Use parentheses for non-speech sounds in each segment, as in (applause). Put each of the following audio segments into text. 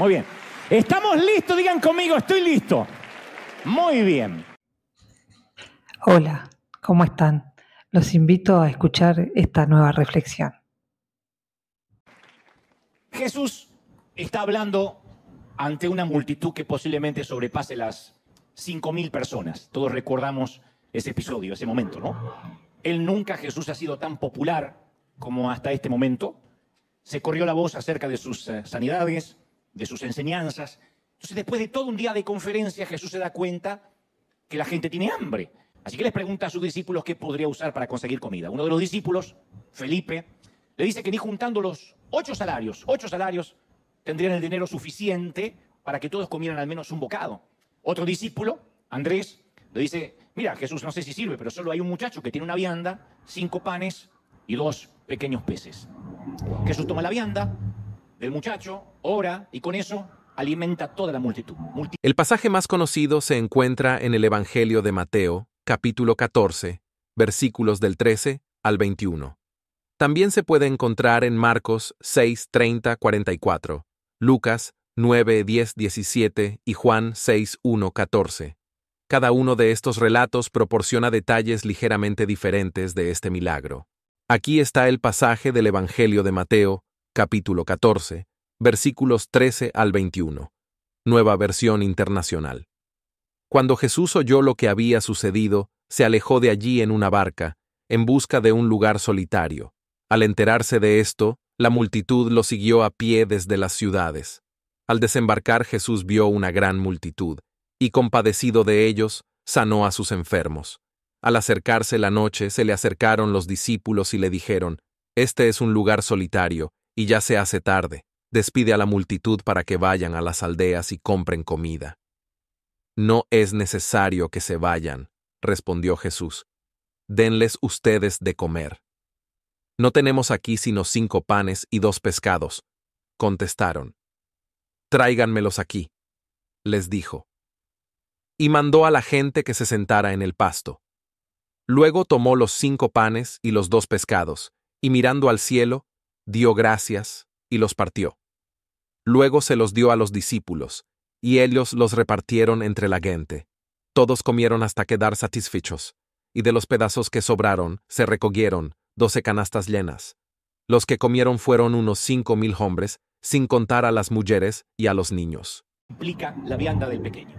Muy bien. ¿Estamos listos? Digan conmigo, estoy listo. Muy bien. Hola, ¿cómo están? Los invito a escuchar esta nueva reflexión. Jesús está hablando ante una multitud que posiblemente sobrepase las 5.000 personas. Todos recordamos ese episodio, ese momento, ¿no? Él nunca, Jesús, ha sido tan popular como hasta este momento. Se corrió la voz acerca de sus eh, sanidades, de sus enseñanzas. Entonces, después de todo un día de conferencia, Jesús se da cuenta que la gente tiene hambre. Así que les pregunta a sus discípulos qué podría usar para conseguir comida. Uno de los discípulos, Felipe, le dice que ni juntando los ocho salarios, ocho salarios, tendrían el dinero suficiente para que todos comieran al menos un bocado. Otro discípulo, Andrés, le dice, mira, Jesús, no sé si sirve, pero solo hay un muchacho que tiene una vianda, cinco panes y dos pequeños peces. Jesús toma la vianda, el muchacho, ora y con eso alimenta toda la multitud. el pasaje más conocido se encuentra en el Evangelio de Mateo, capítulo 14, versículos del 13 al 21. También se puede encontrar en Marcos 6, 30, 44, Lucas 9, 10, 17 y Juan 6, 14. Cada uno de estos relatos proporciona detalles ligeramente diferentes de este milagro. Aquí está el pasaje del Evangelio de Mateo, capítulo 14, versículos 13 al 21. Nueva versión internacional. Cuando Jesús oyó lo que había sucedido, se alejó de allí en una barca, en busca de un lugar solitario. Al enterarse de esto, la multitud lo siguió a pie desde las ciudades. Al desembarcar Jesús vio una gran multitud, y compadecido de ellos, sanó a sus enfermos. Al acercarse la noche, se le acercaron los discípulos y le dijeron, Este es un lugar solitario, y ya se hace tarde, despide a la multitud para que vayan a las aldeas y compren comida. No es necesario que se vayan, respondió Jesús. Denles ustedes de comer. No tenemos aquí sino cinco panes y dos pescados, contestaron. Tráiganmelos aquí, les dijo. Y mandó a la gente que se sentara en el pasto. Luego tomó los cinco panes y los dos pescados, y mirando al cielo, dio gracias, y los partió. Luego se los dio a los discípulos, y ellos los repartieron entre la gente. Todos comieron hasta quedar satisfechos, y de los pedazos que sobraron se recogieron doce canastas llenas. Los que comieron fueron unos cinco mil hombres, sin contar a las mujeres y a los niños. Implica la vianda del pequeño,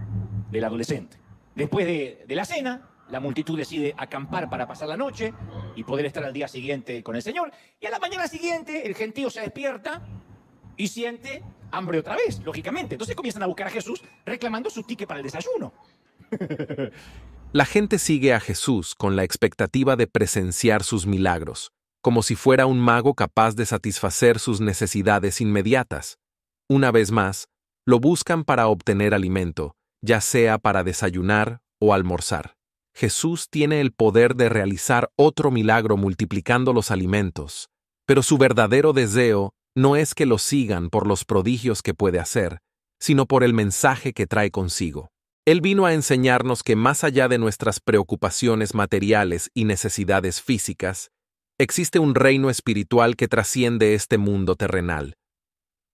del adolescente. Después de, la cena, la multitud decide acampar para pasar la noche y poder estar al día siguiente con el Señor. Y a la mañana siguiente el gentío se despierta y siente hambre otra vez, lógicamente. Entonces comienzan a buscar a Jesús reclamando su ticket para el desayuno. (laughs) La gente sigue a Jesús con la expectativa de presenciar sus milagros, como si fuera un mago capaz de satisfacer sus necesidades inmediatas. Una vez más, lo buscan para obtener alimento, ya sea para desayunar o almorzar. Jesús tiene el poder de realizar otro milagro multiplicando los alimentos, pero su verdadero deseo no es que lo sigan por los prodigios que puede hacer, sino por el mensaje que trae consigo. Él vino a enseñarnos que más allá de nuestras preocupaciones materiales y necesidades físicas, existe un reino espiritual que trasciende este mundo terrenal.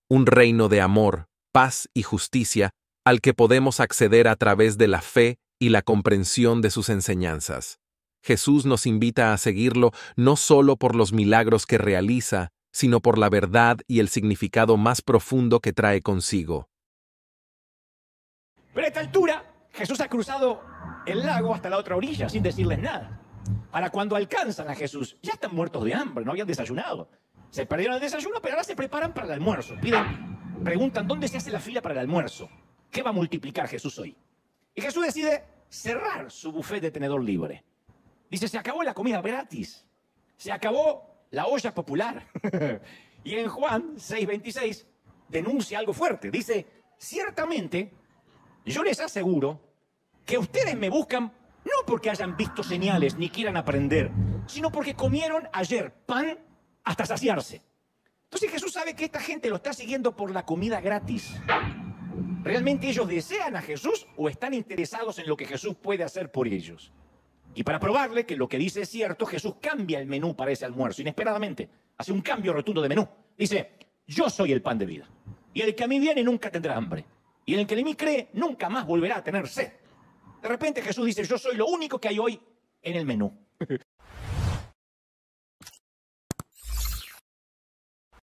Un reino de amor, paz y justicia al que podemos acceder a través de la fe y la comprensión de sus enseñanzas. Jesús nos invita a seguirlo no solo por los milagros que realiza, sino por la verdad y el significado más profundo que trae consigo. Pero a esta altura, Jesús ha cruzado el lago hasta la otra orilla sin decirles nada. Para cuando alcanzan a Jesús, ya están muertos de hambre, no habían desayunado. Se perdieron el desayuno, pero ahora se preparan para el almuerzo. Piden, preguntan dónde se hace la fila para el almuerzo. ¿Qué va a multiplicar Jesús hoy? Y Jesús decide cerrar su buffet de tenedor libre. Dice, se acabó la comida gratis, se acabó la olla popular. (laughs) y en Juan 6:26 denuncia algo fuerte. Dice, ciertamente, yo les aseguro que ustedes me buscan no porque hayan visto señales ni quieran aprender, sino porque comieron ayer pan hasta saciarse. Entonces Jesús sabe que esta gente lo está siguiendo por la comida gratis. ¿Realmente ellos desean a Jesús o están interesados en lo que Jesús puede hacer por ellos? Y para probarle que lo que dice es cierto, Jesús cambia el menú para ese almuerzo, inesperadamente. Hace un cambio rotundo de menú. Dice, yo soy el pan de vida. Y el que a mí viene nunca tendrá hambre. Y el que en mí cree nunca más volverá a tener sed. De repente Jesús dice, yo soy lo único que hay hoy en el menú.